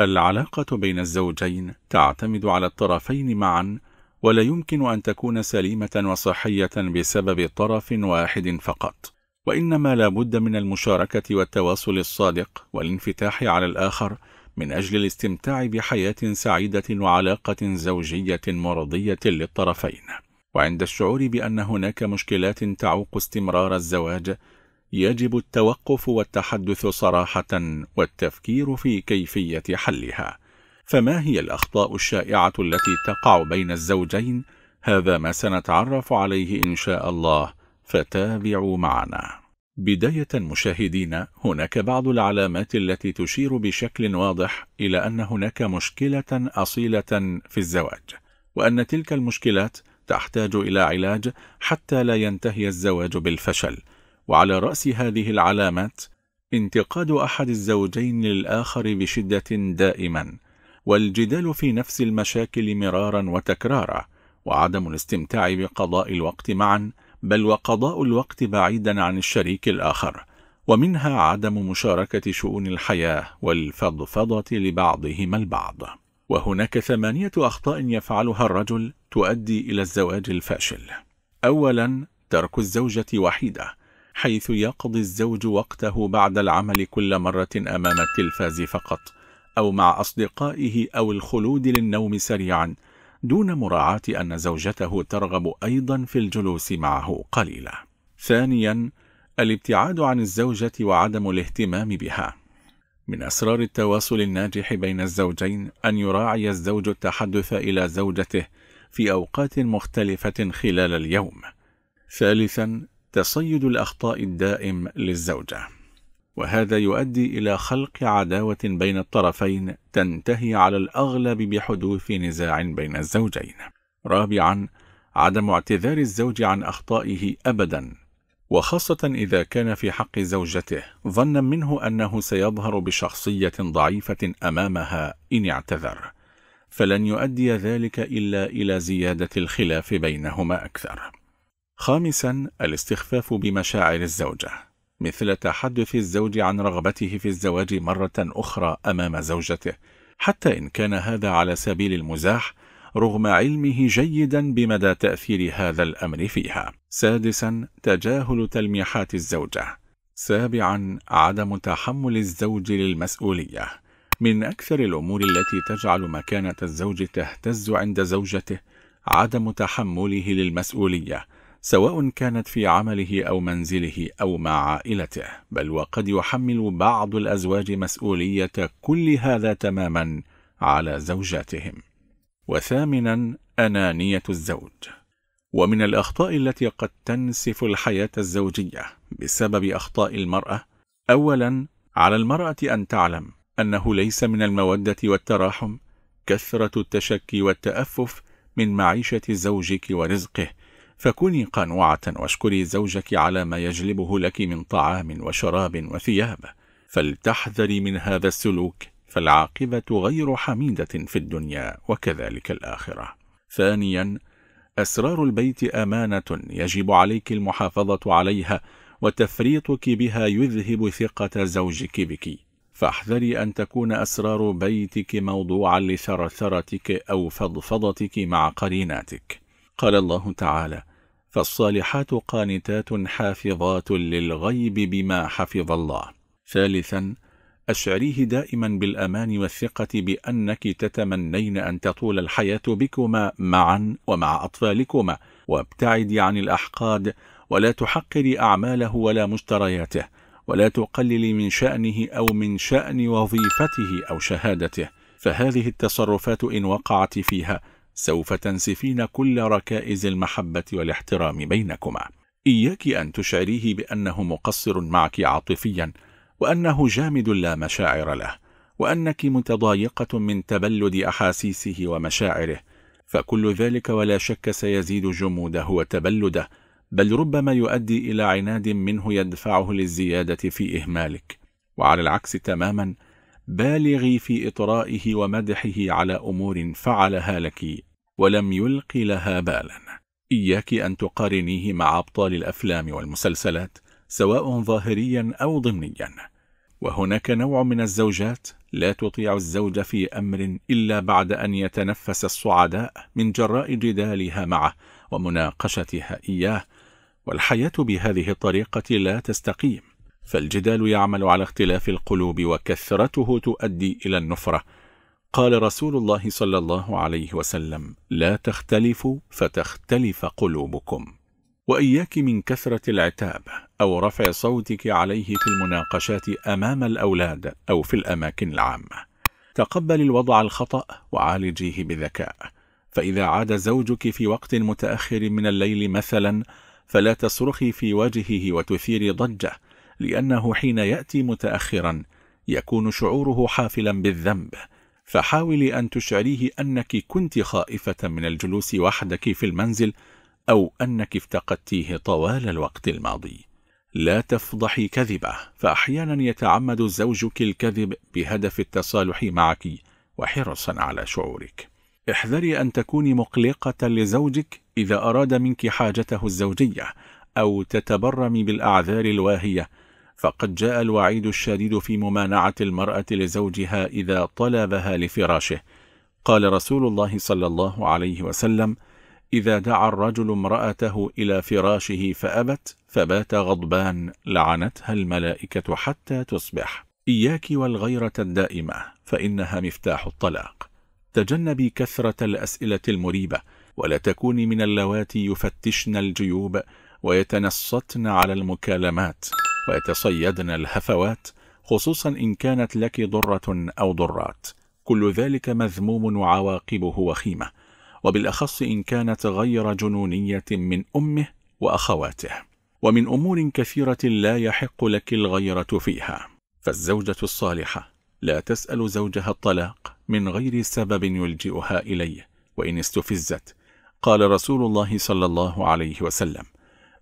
العلاقة بين الزوجين تعتمد على الطرفين معا ولا يمكن أن تكون سليمة وصحية بسبب طرف واحد فقط وإنما لا بد من المشاركة والتواصل الصادق والانفتاح على الآخر من أجل الاستمتاع بحياة سعيدة وعلاقة زوجية مرضية للطرفين وعند الشعور بأن هناك مشكلات تعوق استمرار الزواج يجب التوقف والتحدث صراحة والتفكير في كيفية حلها فما هي الأخطاء الشائعة التي تقع بين الزوجين؟ هذا ما سنتعرف عليه إن شاء الله فتابعوا معنا بداية مشاهدين هناك بعض العلامات التي تشير بشكل واضح إلى أن هناك مشكلة أصيلة في الزواج وأن تلك المشكلات تحتاج إلى علاج حتى لا ينتهي الزواج بالفشل وعلى رأس هذه العلامات انتقاد أحد الزوجين للآخر بشدة دائما والجدال في نفس المشاكل مرارا وتكرارا وعدم الاستمتاع بقضاء الوقت معا بل وقضاء الوقت بعيدا عن الشريك الآخر ومنها عدم مشاركة شؤون الحياة والفضفضة لبعضهما البعض وهناك ثمانية أخطاء يفعلها الرجل تؤدي إلى الزواج الفاشل أولا ترك الزوجة وحيدة حيث يقضي الزوج وقته بعد العمل كل مرة أمام التلفاز فقط أو مع أصدقائه أو الخلود للنوم سريعا دون مراعاة أن زوجته ترغب أيضا في الجلوس معه قليلا ثانيا الابتعاد عن الزوجة وعدم الاهتمام بها من أسرار التواصل الناجح بين الزوجين أن يراعي الزوج التحدث إلى زوجته في أوقات مختلفة خلال اليوم ثالثا تصيد الأخطاء الدائم للزوجة وهذا يؤدي إلى خلق عداوة بين الطرفين تنتهي على الأغلب بحدوث نزاع بين الزوجين رابعا عدم اعتذار الزوج عن أخطائه أبدا وخاصة إذا كان في حق زوجته ظنا منه أنه سيظهر بشخصية ضعيفة أمامها إن اعتذر فلن يؤدي ذلك إلا إلى زيادة الخلاف بينهما أكثر خامسا الاستخفاف بمشاعر الزوجة مثل تحدث الزوج عن رغبته في الزواج مرة أخرى أمام زوجته حتى إن كان هذا على سبيل المزاح رغم علمه جيدا بمدى تأثير هذا الأمر فيها سادسا تجاهل تلميحات الزوجة سابعا عدم تحمل الزوج للمسؤولية من أكثر الأمور التي تجعل مكانة الزوج تهتز عند زوجته عدم تحمله للمسؤولية سواء كانت في عمله أو منزله أو مع عائلته بل وقد يحمل بعض الأزواج مسؤولية كل هذا تماما على زوجاتهم وثامنا أنانية الزوج ومن الأخطاء التي قد تنسف الحياة الزوجية بسبب أخطاء المرأة أولا على المرأة أن تعلم أنه ليس من المودة والتراحم كثرة التشكي والتأفف من معيشة زوجك ورزقه فكوني قنوعة واشكري زوجك على ما يجلبه لك من طعام وشراب وثياب فلتحذري من هذا السلوك فالعاقبة غير حميدة في الدنيا وكذلك الآخرة ثانيا أسرار البيت أمانة يجب عليك المحافظة عليها وتفريطك بها يذهب ثقة زوجك بك فاحذري أن تكون أسرار بيتك موضوعا لثرثرتك أو فضفضتك مع قريناتك قال الله تعالى فالصالحات قانتات حافظات للغيب بما حفظ الله ثالثا أشعريه دائما بالأمان والثقة بأنك تتمنين أن تطول الحياة بكما معا ومع أطفالكما وابتعدي عن الأحقاد ولا تحقري أعماله ولا مشترياته ولا تقللي من شأنه أو من شأن وظيفته أو شهادته فهذه التصرفات إن وقعت فيها سوف تنسفين كل ركائز المحبة والاحترام بينكما إياك أن تشعريه بأنه مقصر معك عاطفيا وأنه جامد لا مشاعر له وأنك متضايقة من تبلد أحاسيسه ومشاعره فكل ذلك ولا شك سيزيد جموده وتبلده بل ربما يؤدي إلى عناد منه يدفعه للزيادة في إهمالك وعلى العكس تماما بالغي في إطرائه ومدحه على أمور فعلها لك ولم يلق لها بالا إياك أن تقارنيه مع أبطال الأفلام والمسلسلات سواء ظاهريا أو ضمنيا وهناك نوع من الزوجات لا تطيع الزوج في أمر إلا بعد أن يتنفس الصعداء من جراء جدالها معه ومناقشتها إياه والحياة بهذه الطريقة لا تستقيم فالجدال يعمل على اختلاف القلوب وكثرته تؤدي إلى النفرة قال رسول الله صلى الله عليه وسلم لا تختلفوا فتختلف قلوبكم وإياك من كثرة العتاب أو رفع صوتك عليه في المناقشات أمام الأولاد أو في الأماكن العامة تقبل الوضع الخطأ وعالجيه بذكاء فإذا عاد زوجك في وقت متأخر من الليل مثلا فلا تصرخي في وجهه وتثيري ضجة لأنه حين يأتي متأخرا يكون شعوره حافلا بالذنب فحاولي أن تشعريه أنك كنت خائفة من الجلوس وحدك في المنزل أو أنك افتقدتيه طوال الوقت الماضي لا تفضحي كذبه فأحيانا يتعمد زوجك الكذب بهدف التصالح معك وحرصا على شعورك احذري أن تكوني مقلقة لزوجك إذا أراد منك حاجته الزوجية أو تتبرمي بالأعذار الواهية فقد جاء الوعيد الشديد في ممانعة المرأة لزوجها إذا طلبها لفراشه قال رسول الله صلى الله عليه وسلم إذا دعا الرجل امرأته إلى فراشه فأبت فبات غضبان لعنتها الملائكة حتى تصبح إياك والغيرة الدائمة فإنها مفتاح الطلاق تجنبي كثرة الأسئلة المريبة ولا تكوني من اللواتي يفتشن الجيوب ويتنصتن على المكالمات ويتصيدن الهفوات خصوصا إن كانت لك ضرة أو ضرات كل ذلك مذموم وعواقبه وخيمة وبالأخص إن كانت غير جنونية من أمه وأخواته ومن أمور كثيرة لا يحق لك الغيرة فيها فالزوجة الصالحة لا تسأل زوجها الطلاق من غير سبب يلجئها إليه وإن استفزت قال رسول الله صلى الله عليه وسلم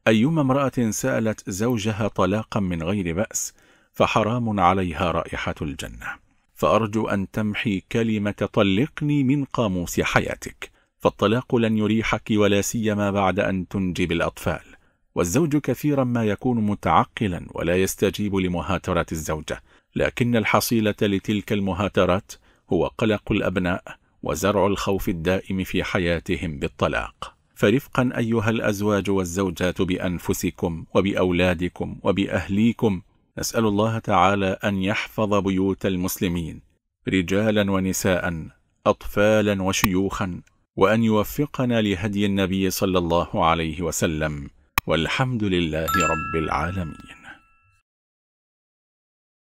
أيما امرأة سألت زوجها طلاقا من غير بأس فحرام عليها رائحة الجنة فأرجو أن تمحي كلمة طلقني من قاموس حياتك فالطلاق لن يريحك ولا سيما بعد أن تنجب الأطفال والزوج كثيرا ما يكون متعقلا ولا يستجيب لمهاترات الزوجة لكن الحصيلة لتلك المهاترات هو قلق الأبناء وزرع الخوف الدائم في حياتهم بالطلاق فرفقا أيها الأزواج والزوجات بأنفسكم وبأولادكم وبأهليكم نسأل الله تعالى أن يحفظ بيوت المسلمين رجالا ونساء أطفالا وشيوخا وأن يوفقنا لهدي النبي صلى الله عليه وسلم والحمد لله رب العالمين